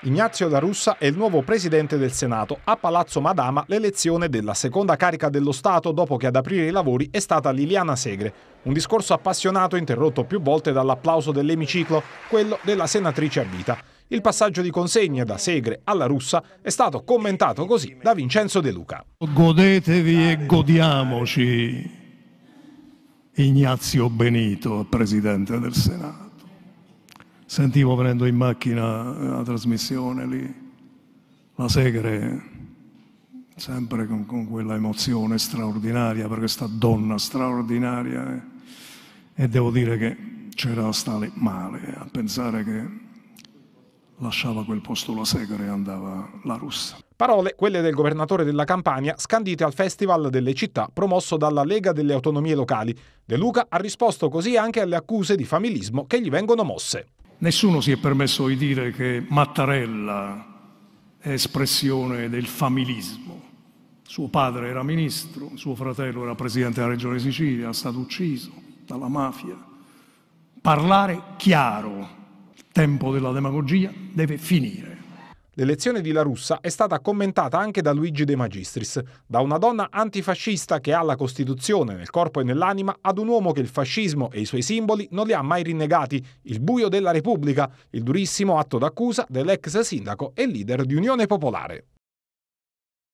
Ignazio La Russa è il nuovo presidente del Senato. A Palazzo Madama l'elezione della seconda carica dello Stato dopo che ad aprire i lavori è stata Liliana Segre. Un discorso appassionato interrotto più volte dall'applauso dell'emiciclo, quello della senatrice a vita. Il passaggio di consegne da Segre alla Russa è stato commentato così da Vincenzo De Luca. Godetevi e godiamoci Ignazio Benito, presidente del Senato sentivo venendo in macchina eh, la trasmissione lì, la Segre sempre con, con, quella emozione straordinaria per questa donna straordinaria eh. e devo dire che c'era da stare male eh, a pensare che lasciava quel posto la Segre e andava la russa. Parole, quelle del governatore della Campania, scandite al Festival delle città promosso dalla Lega delle Autonomie Locali. De Luca ha risposto così anche alle accuse di familismo che gli vengono mosse. Nessuno si è permesso di dire che Mattarella è espressione del familismo. Suo padre era ministro, suo fratello era presidente della Regione Sicilia, è stato ucciso dalla mafia. Parlare chiaro, il tempo della demagogia deve finire. L'elezione di La Russa è stata commentata anche da Luigi De Magistris, da una donna antifascista che ha la Costituzione nel corpo e nell'anima, ad un uomo che il fascismo e i suoi simboli non li ha mai rinnegati, il buio della Repubblica, il durissimo atto d'accusa dell'ex sindaco e leader di Unione Popolare.